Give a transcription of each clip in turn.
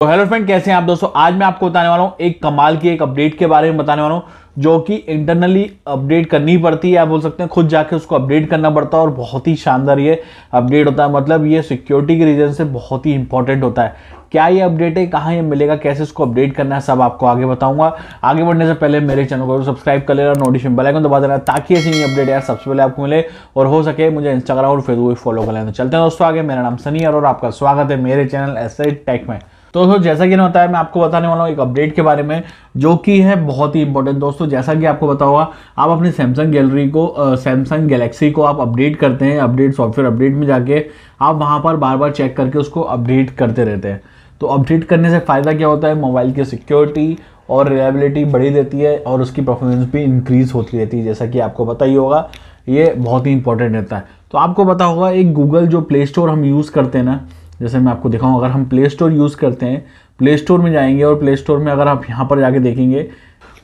तो hello friend कैसे हैं आप दोस्तों आज मैं आपको बताने वाला हूँ एक कमाल की एक अपडेट के बारे में बताने वाला हूँ जो कि इंटरनली अपडेट करनी पड़ती है आप बोल सकते हैं खुद जाके उसको अपडेट करना पड़ता है और बहुत ही शानदार ये अपडेट होता है मतलब ये सिक्योरिटी के रीजन से बहुत ही इंपॉर्टेंट होता है क्या ये अपडेट है कहाँ ये मिलेगा कैसे इसको अपडेट करना है सब आपको आगे बताऊंगा आगे बढ़ने से पहले मेरे चैनल को सब्सक्राइब कर लेना नोटिफिकेशन बेल आइकन दबा देना ताकि ऐसी नई अपडेट यार सबसे पहले आपको मिले और हो सके मुझे इंस्टाग्राम और फेसबुक फॉलो कर लेना चलते हैं दोस्तों आगे मेरा नाम सनी और आपका स्वागत है मेरे चैनल एस टेक में तो दोस्तों जैसा कि ना बताया मैं आपको बताने वाला हूँ एक अपडेट के बारे में जो कि है बहुत ही इंपॉर्टेंट दोस्तों जैसा कि आपको बता होगा आप अपने सैमसंग गैलरी को सैमसंग गैलेक्सी को आप अपडेट करते हैं अपडेट सॉफ्टवेयर अपडेट में जाके आप वहाँ पर बार बार चेक करके उसको अपडेट करते रहते हैं तो अपडेट करने से फ़ायदा क्या होता है मोबाइल की सिक्योरिटी और रिलायबिलिटी बढ़ी रहती है और उसकी परफॉर्मेंस भी इंक्रीज़ होती रहती है जैसा कि आपको पता ही होगा ये बहुत ही इंपॉर्टेंट रहता है तो आपको पता होगा एक गूगल जो प्ले स्टोर हम यूज़ करते हैं ना जैसे मैं आपको दिखाऊँ अगर हम प्ले स्टोर यूज़ करते हैं प्ले स्टोर में जाएंगे और प्ले स्टोर में अगर आप यहाँ पर जाके देखेंगे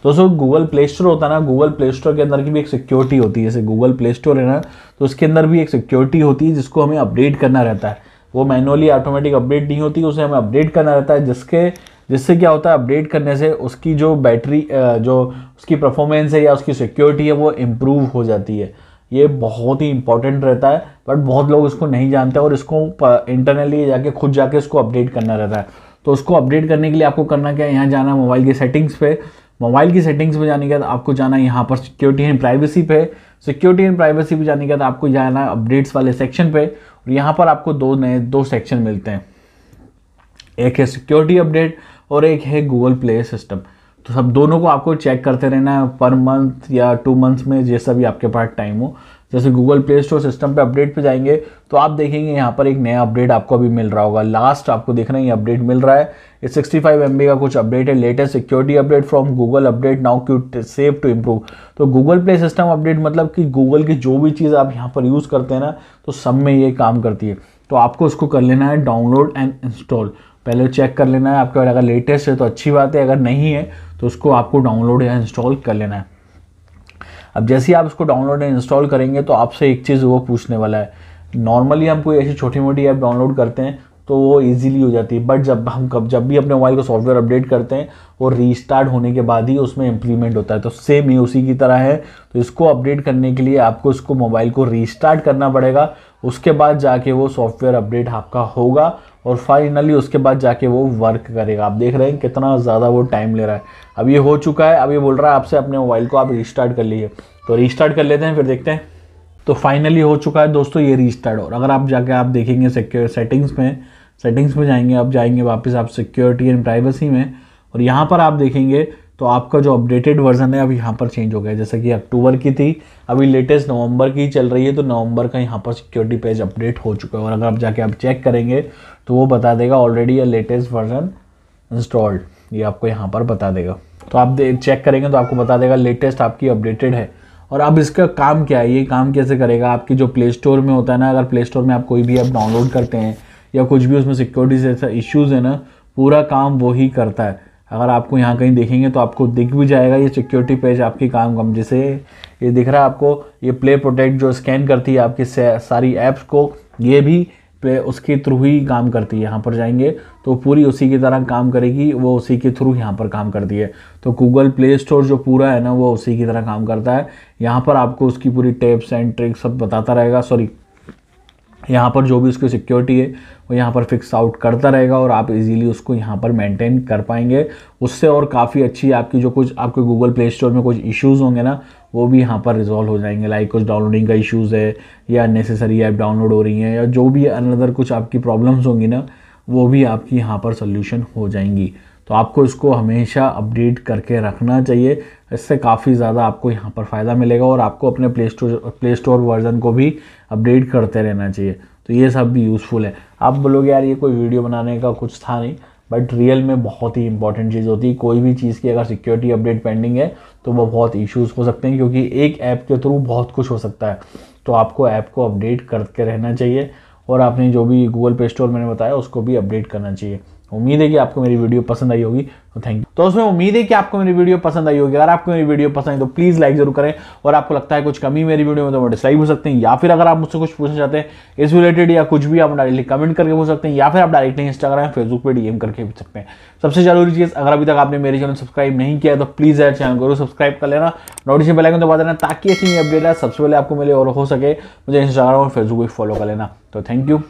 तो सो गूगल प्ले स्टोर होता है ना गूगल प्ले स्टोर के अंदर की भी एक सिक्योरिटी होती है जैसे गूगल प्ले स्टोर है ना तो उसके अंदर भी एक सिक्योरिटी होती है जिसको हमें अपडेट करना रहता है वो मैनुअली ऑटोमेटिक अपडेट नहीं होती उसे हमें अपडेट करना रहता है जिसके जिससे क्या होता है अपडेट करने से उसकी जो बैटरी जो उसकी परफॉर्मेंस है या उसकी सिक्योरिटी है वो इम्प्रूव हो जाती है ये बहुत ही इंपॉर्टेंट रहता है बट बहुत लोग इसको नहीं जानते और इसको इंटरनली जाके खुद जाके इसको अपडेट करना रहता है तो उसको अपडेट करने के लिए आपको करना क्या है यहाँ जाना मोबाइल की सेटिंग्स पे मोबाइल की सेटिंग्स में जाने के बाद आपको जाना यहाँ पर सिक्योरिटी एंड प्राइवेसी पे सिक्योरिटी एंड प्राइवेसी पे जाने के बाद आपको जाना अपडेट्स वाले सेक्शन पे और यहाँ पर आपको दो नए दो सेक्शन मिलते हैं एक है सिक्योरिटी अपडेट और एक है गूगल प्ले सिस्टम तो सब दोनों को आपको चेक करते रहना है पर मंथ या टू मंथ्स में जैसा भी आपके पास टाइम हो जैसे गूगल प्ले स्टोर सिस्टम पे अपडेट पे जाएंगे तो आप देखेंगे यहाँ पर एक नया अपडेट आपको अभी मिल रहा होगा लास्ट आपको देखना ये अपडेट मिल रहा है ये सिक्सटी फाइव का कुछ अपडेट है latest security update from Google update now Q safe to improve तो गूगल प्ले सिस्टम अपडेट मतलब कि गूगल की जो भी चीज़ आप यहाँ पर यूज़ करते हैं ना तो सब में ये काम करती है तो आपको उसको कर लेना है डाउनलोड एंड इंस्टॉल पहले चेक कर लेना है आपके अगर लेटेस्ट है तो अच्छी बात है अगर नहीं है तो उसको आपको डाउनलोड या इंस्टॉल कर लेना है अब जैसे ही आप उसको डाउनलोड या इंस्टॉल करेंगे तो आपसे एक चीज़ वो पूछने वाला है नॉर्मली हम कोई ऐसी छोटी मोटी ऐप डाउनलोड करते हैं तो वो इजीली हो जाती है बट जब हम कब जब भी अपने मोबाइल को सॉफ्टवेयर अपडेट करते हैं वो रीस्टार्ट होने के बाद ही उसमें इम्प्लीमेंट होता है तो सेम ही उसी की तरह है तो इसको अपडेट करने के लिए आपको इसको मोबाइल को रीस्टार्ट करना पड़ेगा उसके बाद जाके वो सॉफ्टवेयर अपडेट आपका होगा और फाइनली उसके बाद जाके वो वर्क करेगा आप देख रहे हैं कितना ज़्यादा वो टाइम ले रहा है अब ये हो चुका है अब ये बोल रहा है आपसे अपने मोबाइल को आप रिस्टार्ट कर लीजिए तो रिस्टार्ट कर लेते हैं फिर देखते हैं तो फाइनली हो चुका है दोस्तों ये रिस्टार्ट और अगर आप जाके आप देखेंगे सिक्योर सेटिंग्स में सेटिंग्स में जाएंगे आप जाएंगे वापस आप सिक्योरिटी एंड प्राइवेसी में और यहाँ पर आप देखेंगे तो आपका जो अपडेटेड वर्जन है अब यहाँ पर चेंज हो गया जैसे कि अक्टूबर की थी अभी लेटेस्ट नवंबर की चल रही है तो नवंबर का यहाँ पर सिक्योरिटी पेज अपडेट हो चुका है और अगर आप जाके आप चेक करेंगे तो वो बता देगा ऑलरेडी ये लेटेस्ट वर्जन इंस्टॉल्ड ये आपको यहाँ पर बता देगा तो आप दे, चेक करेंगे तो आपको बता देगा लेटेस्ट आपकी अपडेटेड है और अब इसका काम क्या है ये काम कैसे करेगा आपकी जो प्ले स्टोर में होता है ना अगर प्ले स्टोर में आप कोई भी ऐप डाउनलोड करते हैं या कुछ भी उसमें सिक्योरिटी जैसा इश्यूज़ है ना पूरा काम वो ही करता है अगर आपको यहाँ कहीं देखेंगे तो आपको दिख भी जाएगा ये सिक्योरिटी पेज आपके काम कम जैसे ये दिख रहा है आपको ये प्ले प्रोटेक्ट जो स्कैन करती है आपकी सारी ऐप्स को ये भी पे उसके थ्रू ही काम करती है यहाँ पर जाएंगे तो पूरी उसी की तरह काम करेगी वो उसी के थ्रू यहाँ पर काम करती है तो गूगल प्ले स्टोर जो पूरा है ना वो उसी की तरह काम करता है यहाँ पर आपको उसकी पूरी टेप्स एंड ट्रिक्स सब बताता रहेगा सॉरी यहाँ पर जो भी उसकी सिक्योरिटी है वो यहाँ पर फिक्स आउट करता रहेगा और आप इजीली उसको यहाँ पर मेंटेन कर पाएंगे उससे और काफ़ी अच्छी आपकी जो कुछ आपके गूगल प्ले स्टोर में कुछ इश्यूज़ होंगे ना वो भी यहाँ पर रिजॉल्व हो जाएंगे लाइक कुछ डाउनलोडिंग का इश्यूज़ है या अननेसेसरी ऐप डाउनलोड हो रही हैं या जो भी अनदर कुछ आपकी प्रॉब्लम्स होंगी ना वो भी आपकी यहाँ पर सोल्यूशन हो जाएंगी तो आपको इसको हमेशा अपडेट करके रखना चाहिए इससे काफ़ी ज़्यादा आपको यहाँ पर फ़ायदा मिलेगा और आपको अपने play store play store version को भी अपडेट करते रहना चाहिए तो ये सब भी यूज़फुल है आप बोलोगे यार ये कोई वीडियो बनाने का कुछ था नहीं बट रियल में बहुत ही इंपॉर्टेंट चीज़ होती है कोई भी चीज़ की अगर सिक्योरिटी अपडेट पेंडिंग है तो वो बहुत इश्यूज़ हो सकते हैं क्योंकि एक ऐप के थ्रू बहुत कुछ हो सकता है तो आपको ऐप को अपडेट करके रहना चाहिए और आपने जो भी गूगल प्ले स्टोर मैंने बताया उसको भी अपडेट करना चाहिए उम्मीद है कि आपको मेरी वीडियो पसंद आई होगी तो थैंक यू तो उसमें उम्मीद है कि आपको मेरी वीडियो पसंद आई होगी अगर आपको मेरी वीडियो पसंद आई तो प्लीज़ लाइक जरूर करें और आपको लगता है कुछ कमी मेरी वीडियो में तो वो डिसलाइक हो सकते हैं या फिर अगर आप मुझसे कुछ पूछना चाहते हैं इस रिलेटेड या कुछ भी आप डायरेक्टली कमेंट करके पूछ सकते हैं या फिर आप डायरेक्टली इंस्टाग्राम फेसबुक पर डीएम करके पूछ सकते हैं सबसे जरूरी चीज़ अगर अभी तक आपने मेरे चैनल सब्सक्राइब नहीं किया तो प्लीज़ यार चैनल को सब्सक्राइब कर लेना नोटिफिकेशन आइकन दबा देना ताकि ऐसी अपडेट है सबसे पहले आपको मिले और हो सके मुझे इंस्टाग्राम और फेसबुक पर फॉलो कर लेना तो थैंक यू